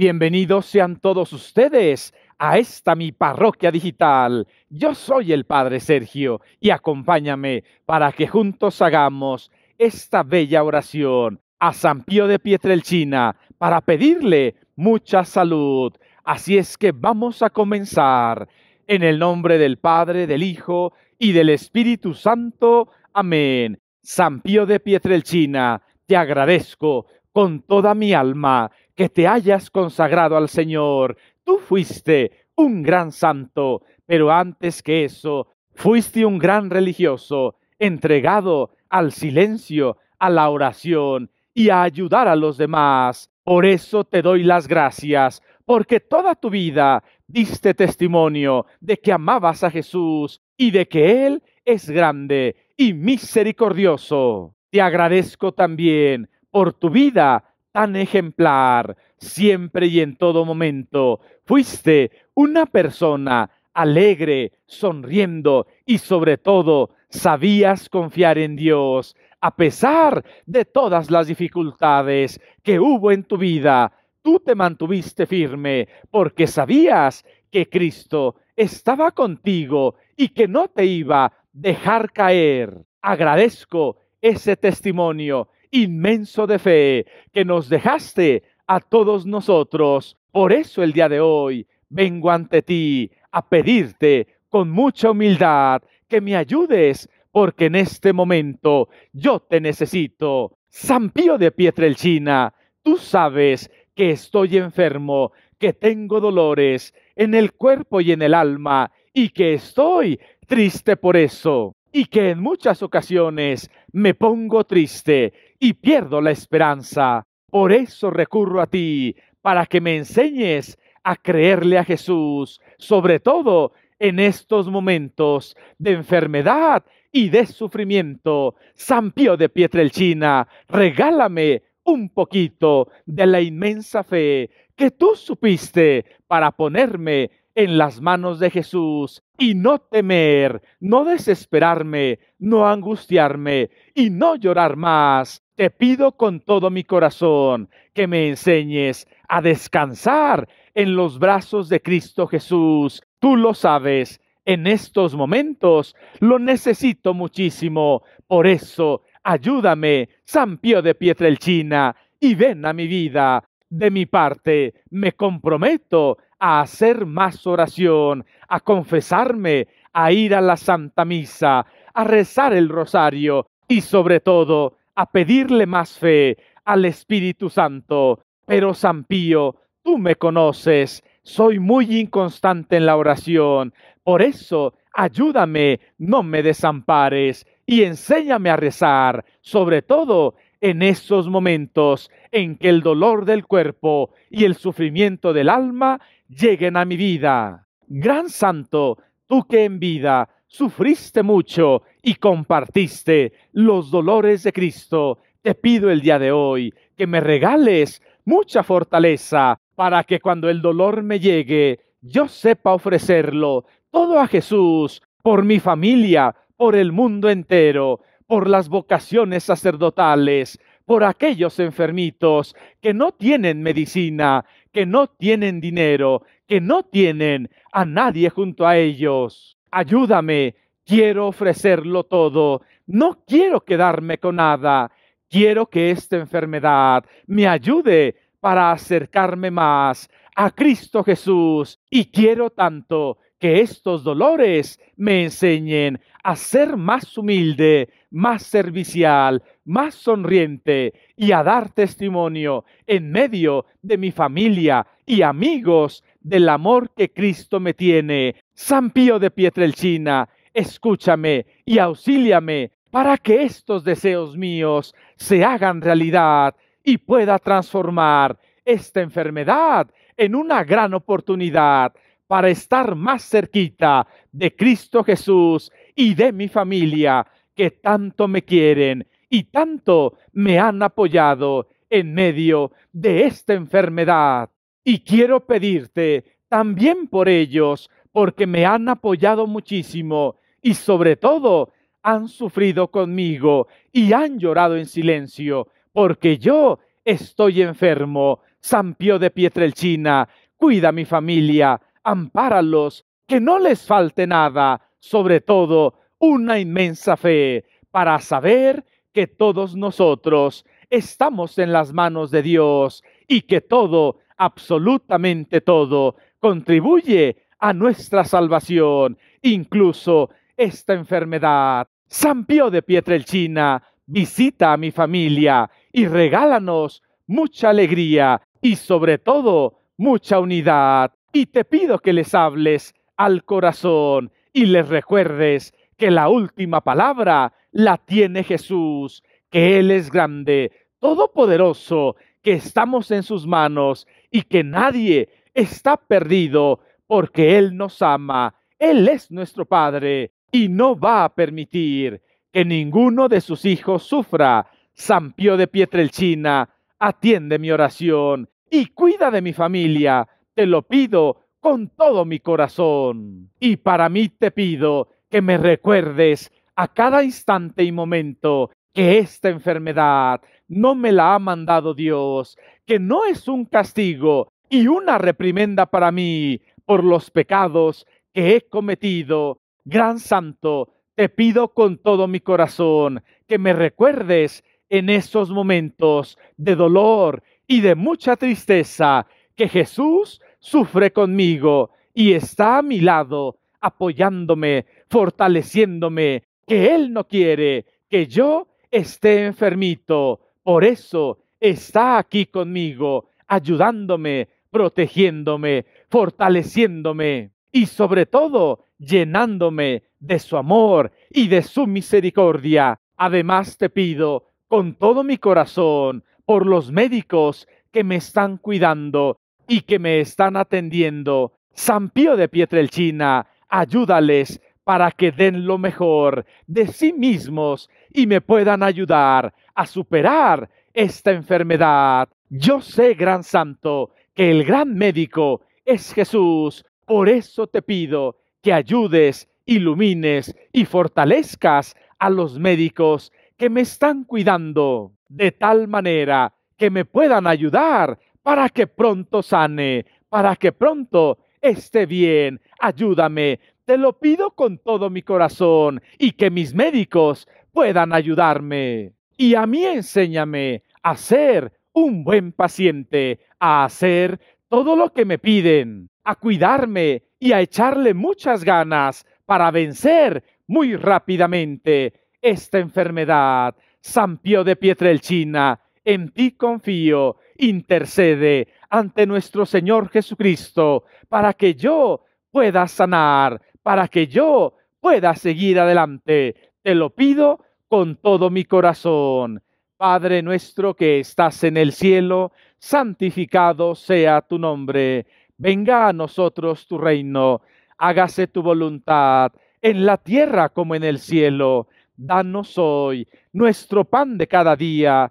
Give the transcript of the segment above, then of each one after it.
Bienvenidos sean todos ustedes a esta mi parroquia digital. Yo soy el Padre Sergio y acompáñame para que juntos hagamos esta bella oración a San Pío de Pietrelchina para pedirle mucha salud. Así es que vamos a comenzar. En el nombre del Padre, del Hijo y del Espíritu Santo. Amén. San Pío de Pietrelchina, te agradezco con toda mi alma que te hayas consagrado al Señor. Tú fuiste un gran santo, pero antes que eso, fuiste un gran religioso, entregado al silencio, a la oración y a ayudar a los demás. Por eso te doy las gracias, porque toda tu vida diste testimonio de que amabas a Jesús y de que Él es grande y misericordioso. Te agradezco también por tu vida tan ejemplar, siempre y en todo momento. Fuiste una persona alegre, sonriendo y sobre todo sabías confiar en Dios a pesar de todas las dificultades que hubo en tu vida. Tú te mantuviste firme porque sabías que Cristo estaba contigo y que no te iba a dejar caer. Agradezco ese testimonio inmenso de fe que nos dejaste a todos nosotros. Por eso el día de hoy vengo ante ti a pedirte con mucha humildad que me ayudes, porque en este momento yo te necesito. San Pío de Pietrelcina, tú sabes que estoy enfermo, que tengo dolores en el cuerpo y en el alma, y que estoy triste por eso y que en muchas ocasiones me pongo triste y pierdo la esperanza. Por eso recurro a ti, para que me enseñes a creerle a Jesús, sobre todo en estos momentos de enfermedad y de sufrimiento. San Pío de Pietrelchina, regálame un poquito de la inmensa fe que tú supiste para ponerme en las manos de Jesús y no temer, no desesperarme, no angustiarme y no llorar más. Te pido con todo mi corazón que me enseñes a descansar en los brazos de Cristo Jesús. Tú lo sabes, en estos momentos lo necesito muchísimo. Por eso, ayúdame, San Pío de Pietrelchina, y ven a mi vida. De mi parte, me comprometo a hacer más oración, a confesarme, a ir a la Santa Misa, a rezar el rosario y sobre todo a pedirle más fe al Espíritu Santo. Pero San Pío, tú me conoces, soy muy inconstante en la oración, por eso ayúdame, no me desampares y enséñame a rezar, sobre todo en esos momentos en que el dolor del cuerpo y el sufrimiento del alma lleguen a mi vida. Gran santo, tú que en vida sufriste mucho y compartiste los dolores de Cristo, te pido el día de hoy que me regales mucha fortaleza para que cuando el dolor me llegue, yo sepa ofrecerlo todo a Jesús, por mi familia, por el mundo entero, por las vocaciones sacerdotales, por aquellos enfermitos que no tienen medicina, que no tienen dinero, que no tienen a nadie junto a ellos. Ayúdame, quiero ofrecerlo todo, no quiero quedarme con nada, quiero que esta enfermedad me ayude para acercarme más a Cristo Jesús y quiero tanto que estos dolores me enseñen a ser más humilde, más servicial, más sonriente y a dar testimonio en medio de mi familia y amigos del amor que Cristo me tiene. San Pío de Pietrelcina, escúchame y auxíliame para que estos deseos míos se hagan realidad y pueda transformar esta enfermedad en una gran oportunidad para estar más cerquita de Cristo Jesús y de mi familia que tanto me quieren y tanto me han apoyado en medio de esta enfermedad. Y quiero pedirte también por ellos, porque me han apoyado muchísimo y sobre todo han sufrido conmigo y han llorado en silencio, porque yo estoy enfermo. San Pío de Pietrelchina, cuida mi familia, ampáralos, que no les falte nada, sobre todo una inmensa fe, para saber que todos nosotros estamos en las manos de Dios y que todo, absolutamente todo, contribuye a nuestra salvación, incluso esta enfermedad. San Pío de Pietrelcina, visita a mi familia y regálanos mucha alegría y sobre todo mucha unidad y te pido que les hables al corazón y les recuerdes que la última palabra la tiene Jesús, que Él es grande, todopoderoso, que estamos en sus manos y que nadie está perdido porque Él nos ama, Él es nuestro Padre y no va a permitir que ninguno de sus hijos sufra. San Pío de Pietrelchina, atiende mi oración y cuida de mi familia te lo pido con todo mi corazón. Y para mí te pido que me recuerdes a cada instante y momento que esta enfermedad no me la ha mandado Dios, que no es un castigo y una reprimenda para mí por los pecados que he cometido. Gran Santo, te pido con todo mi corazón que me recuerdes en esos momentos de dolor y de mucha tristeza que Jesús sufre conmigo y está a mi lado, apoyándome, fortaleciéndome, que Él no quiere que yo esté enfermito. Por eso está aquí conmigo, ayudándome, protegiéndome, fortaleciéndome y sobre todo llenándome de su amor y de su misericordia. Además te pido con todo mi corazón por los médicos que me están cuidando y que me están atendiendo. San Pío de Pietrelchina, ayúdales para que den lo mejor de sí mismos y me puedan ayudar a superar esta enfermedad. Yo sé, gran santo, que el gran médico es Jesús. Por eso te pido que ayudes, ilumines y fortalezcas a los médicos que me están cuidando, de tal manera que me puedan ayudar para que pronto sane, para que pronto esté bien. Ayúdame, te lo pido con todo mi corazón y que mis médicos puedan ayudarme. Y a mí enséñame a ser un buen paciente, a hacer todo lo que me piden, a cuidarme y a echarle muchas ganas para vencer muy rápidamente esta enfermedad. San Pío de Pietrelchina, en ti confío, intercede ante nuestro Señor Jesucristo para que yo pueda sanar, para que yo pueda seguir adelante. Te lo pido con todo mi corazón. Padre nuestro que estás en el cielo, santificado sea tu nombre. Venga a nosotros tu reino. Hágase tu voluntad en la tierra como en el cielo. Danos hoy nuestro pan de cada día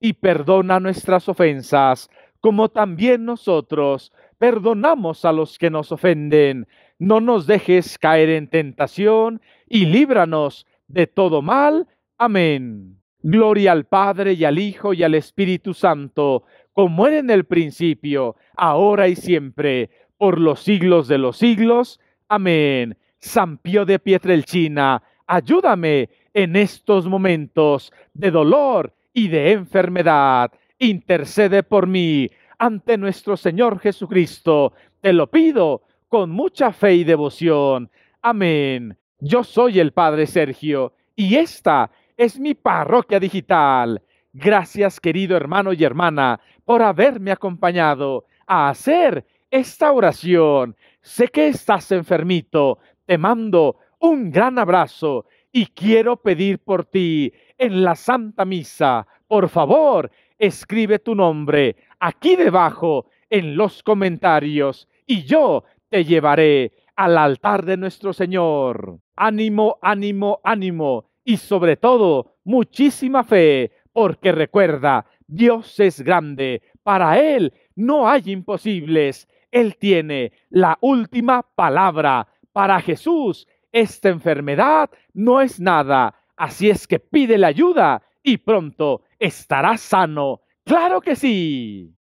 y perdona nuestras ofensas, como también nosotros perdonamos a los que nos ofenden. No nos dejes caer en tentación y líbranos de todo mal. Amén. Gloria al Padre y al Hijo y al Espíritu Santo, como era en el principio, ahora y siempre, por los siglos de los siglos. Amén. San Pío de Pietrelchina, ayúdame en estos momentos de dolor y de enfermedad. Intercede por mí ante nuestro Señor Jesucristo. Te lo pido con mucha fe y devoción. Amén. Yo soy el Padre Sergio y esta es mi parroquia digital. Gracias querido hermano y hermana por haberme acompañado a hacer esta oración. Sé que estás enfermito. Te mando un gran abrazo y quiero pedir por ti en la Santa Misa. Por favor, escribe tu nombre aquí debajo en los comentarios y yo te llevaré al altar de nuestro Señor. Ánimo, ánimo, ánimo y sobre todo muchísima fe, porque recuerda, Dios es grande, para Él no hay imposibles, Él tiene la última palabra. Para Jesús esta enfermedad no es nada, así es que pide la ayuda y pronto estarás sano. ¡Claro que sí!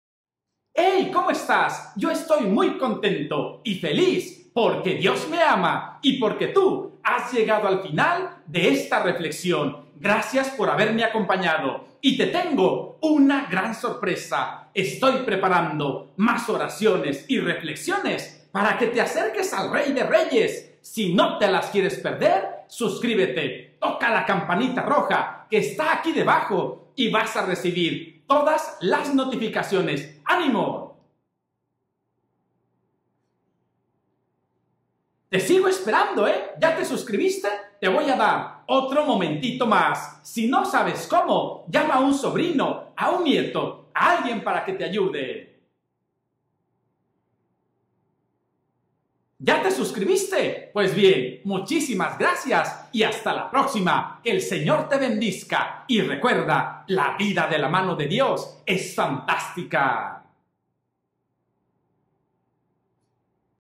¡Hey! ¿Cómo estás? Yo estoy muy contento y feliz porque Dios me ama y porque tú has llegado al final de esta reflexión. Gracias por haberme acompañado y te tengo una gran sorpresa. Estoy preparando más oraciones y reflexiones para que te acerques al Rey de Reyes si no te las quieres perder, suscríbete, toca la campanita roja que está aquí debajo y vas a recibir todas las notificaciones. ¡Ánimo! Te sigo esperando, ¿eh? ¿Ya te suscribiste? Te voy a dar otro momentito más. Si no sabes cómo, llama a un sobrino, a un nieto, a alguien para que te ayude. ¿Ya te suscribiste? Pues bien, muchísimas gracias y hasta la próxima. Que el Señor te bendiga y recuerda, la vida de la mano de Dios es fantástica.